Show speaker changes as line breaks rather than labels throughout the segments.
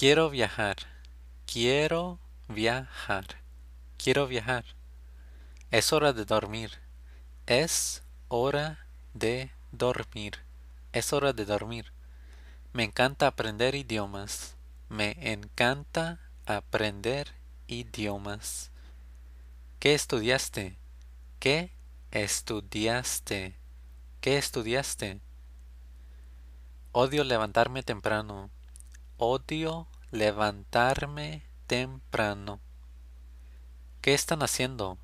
Quiero viajar. Quiero viajar. Quiero viajar. Es hora de dormir. Es hora de dormir. Es hora de dormir. Me encanta aprender idiomas. Me encanta aprender idiomas. ¿Qué estudiaste? ¿Qué estudiaste? ¿Qué estudiaste? Odio levantarme temprano. Odio levantarme temprano. ¿Qué están haciendo?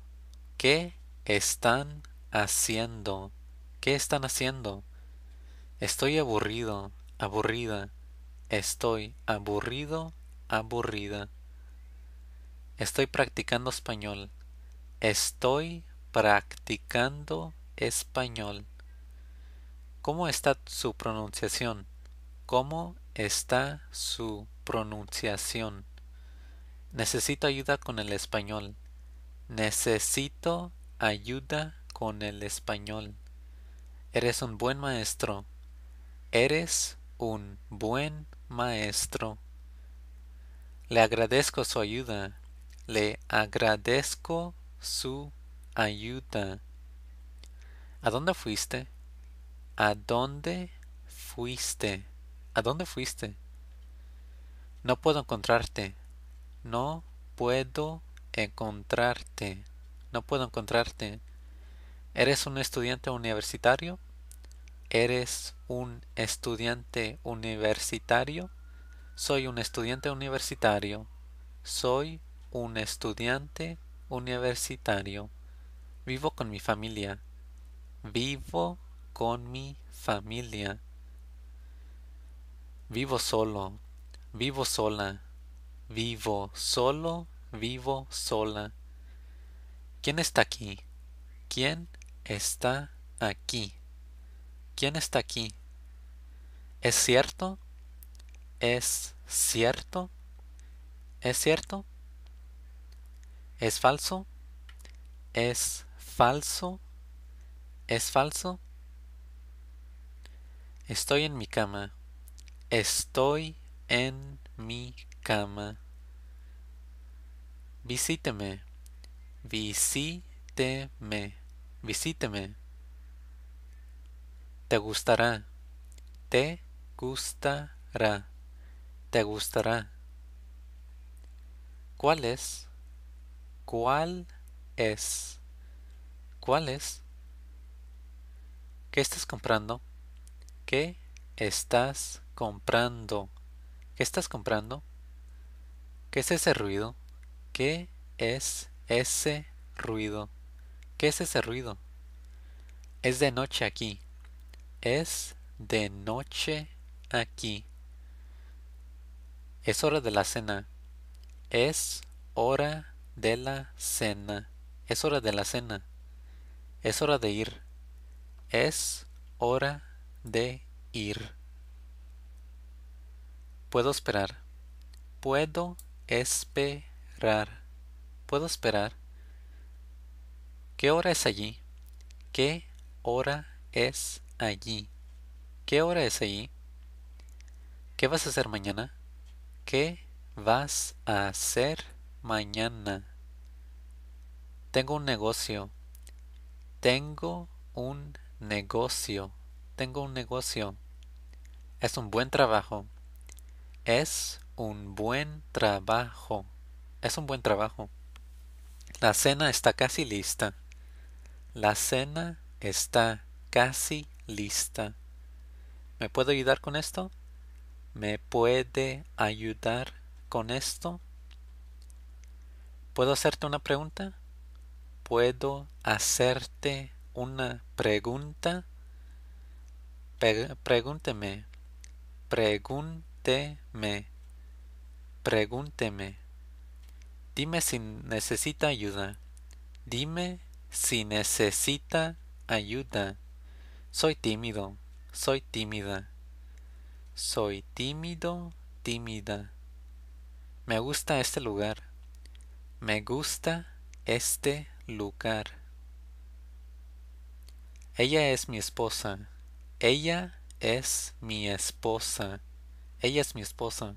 ¿Qué están haciendo? ¿Qué están haciendo? Estoy aburrido, aburrida. Estoy aburrido, aburrida. Estoy practicando español. Estoy practicando español. ¿Cómo está su pronunciación? ¿Cómo está su pronunciación. Necesito ayuda con el español. Necesito ayuda con el español. Eres un buen maestro. Eres un buen maestro. Le agradezco su ayuda. Le agradezco su ayuda. ¿A dónde fuiste? ¿A dónde fuiste? ¿A dónde fuiste? No puedo encontrarte. No puedo encontrarte. No puedo encontrarte. ¿Eres un estudiante universitario? ¿Eres un estudiante universitario? Soy un estudiante universitario. Soy un estudiante universitario. Vivo con mi familia. Vivo con mi familia. Vivo solo, vivo sola, vivo solo, vivo sola. ¿Quién está aquí? ¿Quién está aquí? ¿Quién está aquí? ¿Es cierto? ¿Es cierto? ¿Es cierto? ¿Es falso? ¿Es falso? ¿Es falso? Estoy en mi cama. Estoy en mi cama. Visíteme. Visíteme. Visíteme. Te gustará. Te gustará. Te gustará. ¿Cuál es? ¿Cuál es? ¿Cuál es? ¿Qué estás comprando? ¿Qué estás comprando? ¿Qué estás comprando? ¿Qué es ese ruido? ¿Qué es ese ruido? ¿Qué es ese ruido? Es de noche aquí. Es de noche aquí. Es hora de la cena. Es hora de la cena. Es hora de la cena. Es hora de ir. Es hora de ir. Puedo esperar. Puedo esperar. Puedo esperar. ¿Qué hora es allí? ¿Qué hora es allí? ¿Qué hora es allí? ¿Qué vas a hacer mañana? ¿Qué vas a hacer mañana? Tengo un negocio. Tengo un negocio. Tengo un negocio. Es un buen trabajo. Es un buen trabajo. Es un buen trabajo. La cena está casi lista. La cena está casi lista. ¿Me puedo ayudar con esto? ¿Me puede ayudar con esto? ¿Puedo hacerte una pregunta? ¿Puedo hacerte una pregunta? pregúnteme. Pregúnteme. Pregúnteme. Dime si necesita ayuda. Dime si necesita ayuda. Soy tímido. Soy tímida. Soy tímido, tímida. Me gusta este lugar. Me gusta este lugar. Ella es mi esposa. Ella es mi esposa. Ella es mi esposa.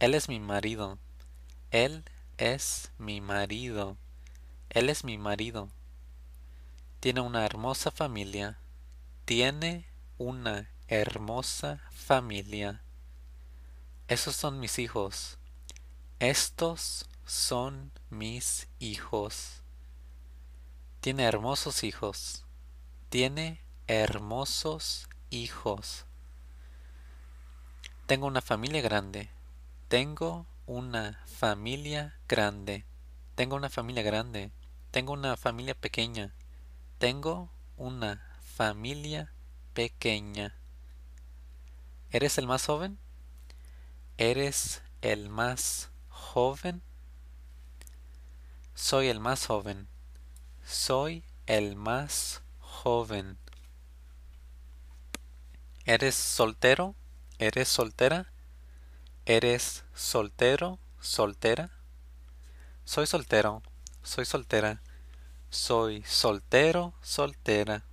Él es mi marido. Él es mi marido. Él es mi marido. Tiene una hermosa familia. Tiene una hermosa familia. Esos son mis hijos. Estos son mis hijos. Tiene hermosos hijos. Tiene hermosos hijos. Tengo una familia grande. Tengo una familia grande. Tengo una familia grande. Tengo una familia pequeña. Tengo una familia pequeña. ¿Eres el más joven? ¿Eres el más joven? Soy el más joven. Soy el más joven. ¿Eres soltero? ¿Eres soltera? ¿Eres soltero? ¿Soltera? Soy soltero. Soy soltera. Soy soltero, soltera.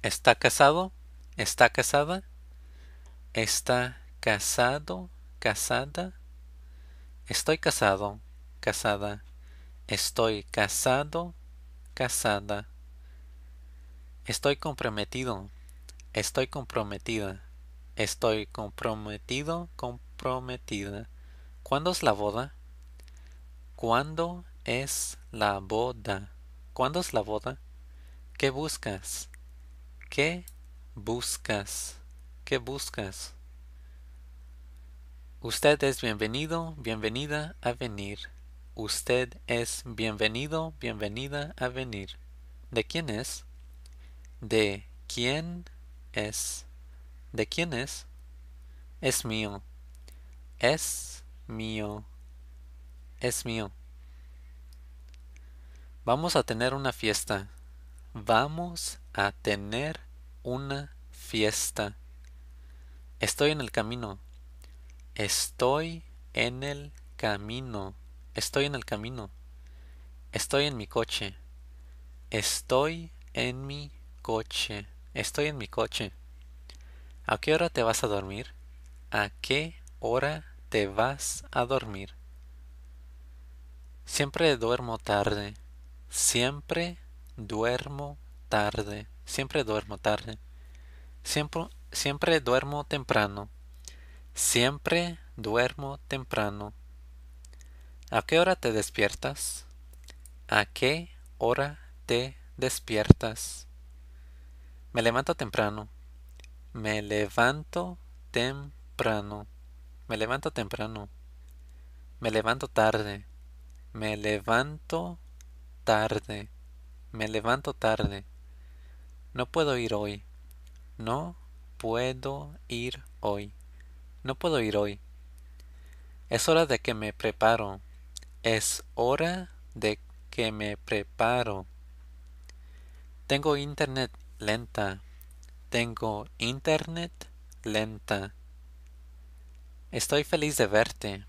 ¿Está casado? ¿Está casada? ¿Está casado, casada? Estoy casado, casada. Estoy casado, casada. Estoy comprometido, Estoy comprometida. Estoy comprometido, comprometida. ¿Cuándo es la boda? ¿Cuándo es la boda? ¿Cuándo es la boda? ¿Qué buscas? ¿Qué buscas? ¿Qué buscas? Usted es bienvenido, bienvenida a venir. Usted es bienvenido, bienvenida a venir. ¿De quién es? ¿De quién es. ¿De quién es? Es mío. Es mío. Es mío. Vamos a tener una fiesta. Vamos a tener una fiesta. Estoy en el camino. Estoy en el camino. Estoy en el camino. Estoy en mi coche. Estoy en mi coche. Estoy en mi coche. ¿A qué hora te vas a dormir? ¿A qué hora te vas a dormir? Siempre duermo tarde. Siempre duermo tarde. Siempre duermo tarde. Siempre, siempre duermo temprano. Siempre duermo temprano. ¿A qué hora te despiertas? ¿A qué hora te despiertas? Me levanto temprano. Me levanto temprano. Me levanto temprano. Me levanto tarde. Me levanto tarde. Me levanto tarde. No puedo ir hoy. No puedo ir hoy. No puedo ir hoy. Es hora de que me preparo. Es hora de que me preparo. Tengo internet lenta. Tengo internet lenta. Estoy feliz de verte.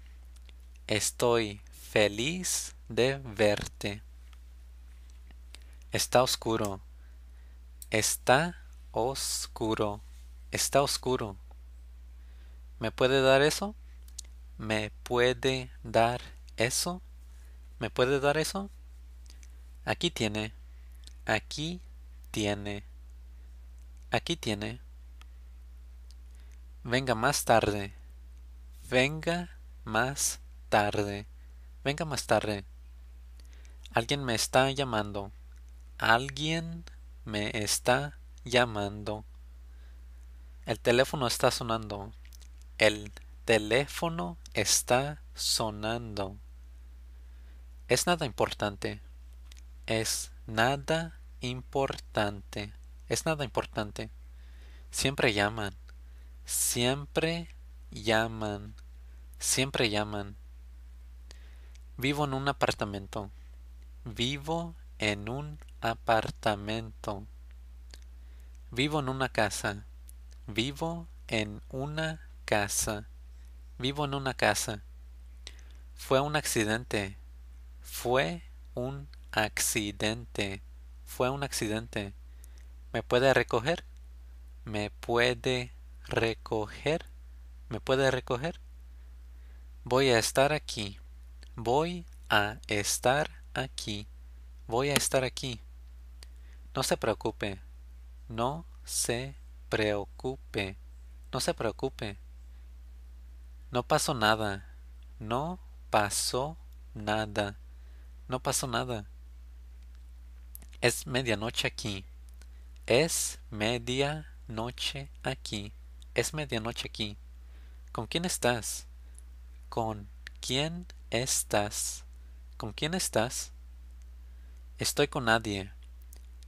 Estoy feliz de verte. Está oscuro. Está oscuro. Está oscuro. ¿Me puede dar eso? ¿Me puede dar eso? ¿Me puede dar eso? Aquí tiene. Aquí tiene. Aquí tiene. Venga más tarde. Venga más tarde. Venga más tarde. Alguien me está llamando. Alguien me está llamando. El teléfono está sonando. El teléfono está sonando. Es nada importante. Es nada importante es nada importante. Siempre llaman, siempre llaman, siempre llaman. Vivo en un apartamento. Vivo en un apartamento. Vivo en una casa. Vivo en una casa. Vivo en una casa. Fue un accidente. Fue un accidente. Fue un accidente. ¿Me puede recoger? ¿Me puede recoger? ¿Me puede recoger? Voy a estar aquí. Voy a estar aquí. Voy a estar aquí. No se preocupe. No se preocupe. No se preocupe. No pasó nada. No pasó nada. No pasó nada. Es medianoche aquí. Es medianoche aquí. Es medianoche aquí. ¿Con quién estás? ¿Con quién estás? ¿Con quién estás? Estoy con nadie.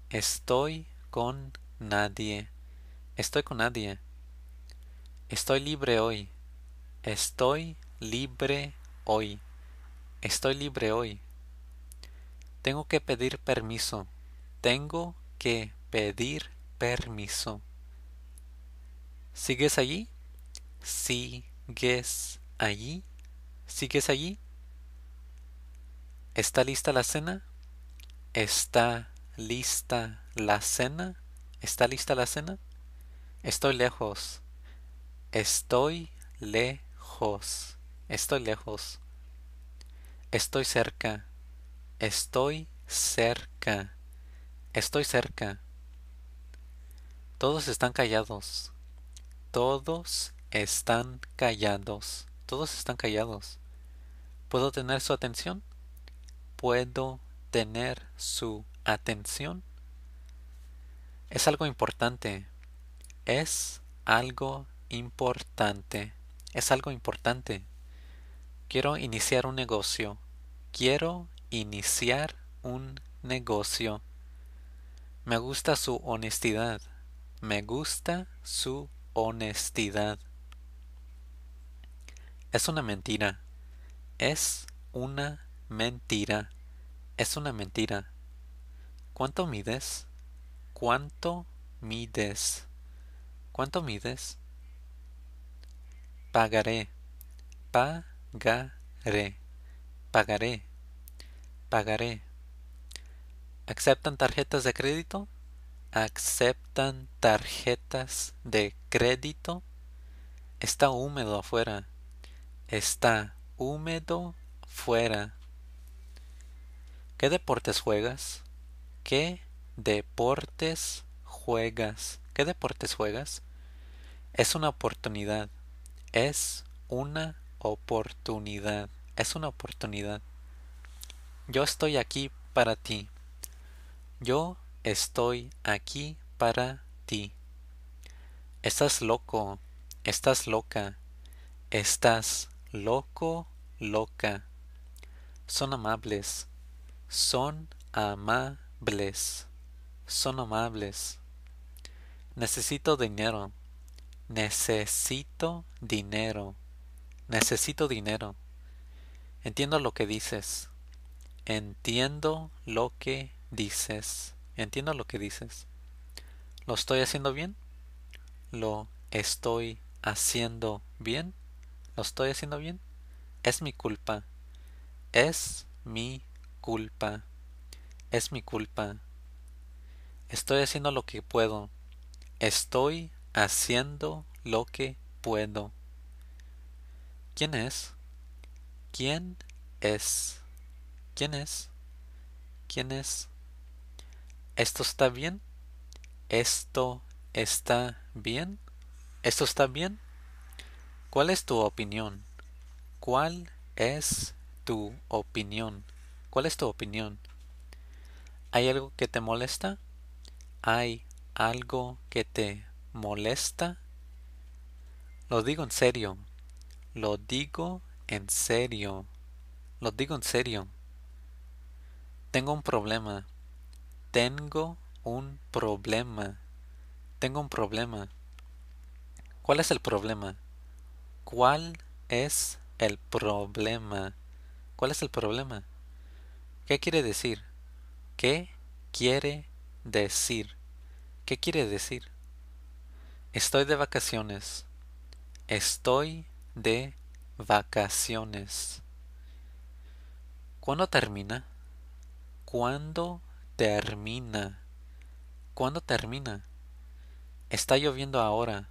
Estoy con nadie. Estoy con nadie. Estoy libre hoy. Estoy libre hoy. Estoy libre hoy. Tengo que pedir permiso. Tengo que Pedir permiso. ¿Sigues allí? ¿Sigues allí? ¿Sigues allí? ¿Está lista la cena? ¿Está lista la cena? ¿Está lista la cena? Estoy lejos. Estoy lejos. Estoy lejos. Estoy cerca. Estoy cerca. Estoy cerca. Todos están callados. Todos están callados. Todos están callados. ¿Puedo tener su atención? ¿Puedo tener su atención? Es algo importante. Es algo importante. Es algo importante. Quiero iniciar un negocio. Quiero iniciar un negocio. Me gusta su honestidad. Me gusta su honestidad. Es una mentira. Es una mentira. Es una mentira. ¿Cuánto mides? ¿Cuánto mides? ¿Cuánto mides? Pagaré. Pagaré. Pagaré. Pagaré. ¿Aceptan tarjetas de crédito? aceptan tarjetas de crédito. Está húmedo afuera. Está húmedo fuera. ¿Qué deportes juegas? ¿Qué deportes juegas? ¿Qué deportes juegas? Es una oportunidad. Es una oportunidad. Es una oportunidad. Yo estoy aquí para ti. Yo Estoy aquí para ti. Estás loco, estás loca, estás loco, loca. Son amables, son amables, son amables. Necesito dinero, necesito dinero, necesito dinero. Entiendo lo que dices, entiendo lo que dices. Entiendo lo que dices. ¿Lo estoy haciendo bien? ¿Lo estoy haciendo bien? ¿Lo estoy haciendo bien? Es mi culpa. Es mi culpa. Es mi culpa. Estoy haciendo lo que puedo. Estoy haciendo lo que puedo. ¿Quién es? ¿Quién es? ¿Quién es? ¿Quién es? ¿Esto está bien? ¿Esto está bien? ¿Esto está bien? ¿Cuál es tu opinión? ¿Cuál es tu opinión? ¿Cuál es tu opinión? ¿Hay algo que te molesta? ¿Hay algo que te molesta? Lo digo en serio. Lo digo en serio. Lo digo en serio. Tengo un problema. Tengo un problema. Tengo un problema. ¿Cuál es el problema? ¿Cuál es el problema? ¿Cuál es el problema? ¿Qué quiere decir? ¿Qué quiere decir? ¿Qué quiere decir? Estoy de vacaciones. Estoy de vacaciones. ¿Cuándo termina? ¿Cuándo termina. ¿Cuándo termina? Está lloviendo ahora.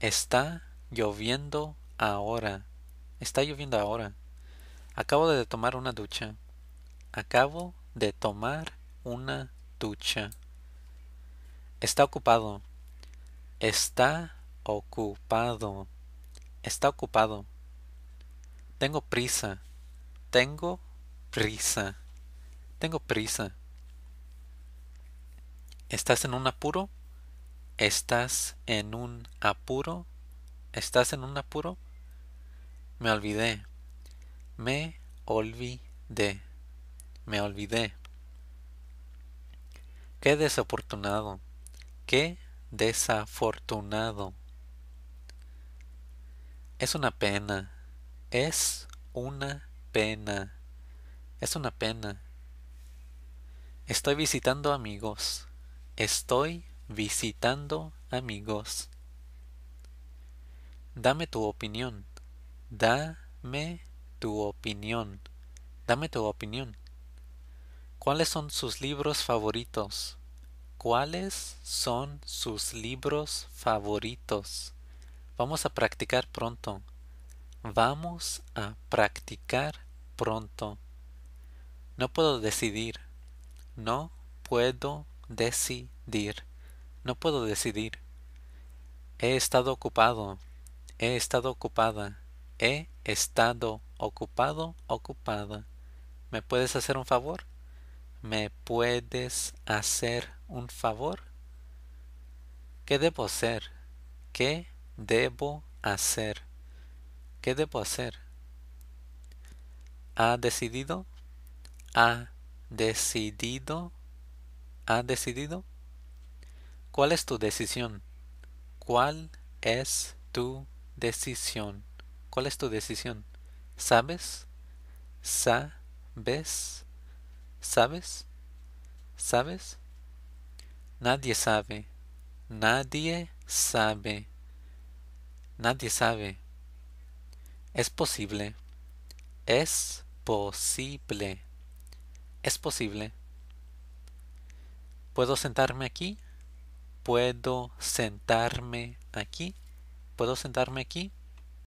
Está lloviendo ahora. Está lloviendo ahora. Acabo de tomar una ducha. Acabo de tomar una ducha. Está ocupado. Está ocupado. Está ocupado. Tengo prisa. Tengo prisa. Tengo prisa. ¿Estás en un apuro? ¿Estás en un apuro? ¿Estás en un apuro? Me olvidé. Me olvidé. Me olvidé. Qué desafortunado. Qué desafortunado. Es una pena. Es una pena. Es una pena. Estoy visitando amigos. Estoy visitando amigos. Dame tu opinión. Dame tu opinión. Dame tu opinión. ¿Cuáles son sus libros favoritos? ¿Cuáles son sus libros favoritos? Vamos a practicar pronto. Vamos a practicar pronto. No puedo decidir. No puedo decidir. No puedo decidir. He estado ocupado. He estado ocupada. He estado ocupado, ocupada. ¿Me puedes hacer un favor? ¿Me puedes hacer un favor? ¿Qué debo hacer? ¿Qué debo hacer? ¿Qué debo hacer? ¿Ha decidido? ¿Ha decidido? Ha decidido? ¿Cuál es tu decisión? ¿Cuál es tu decisión? ¿Cuál es tu decisión? ¿Sabes? ¿Sabes? ¿Sabes? ¿Sabes? Nadie sabe. Nadie sabe. Nadie sabe. Es posible. Es posible. Es posible. ¿Puedo sentarme aquí? ¿Puedo sentarme aquí? ¿Puedo sentarme aquí?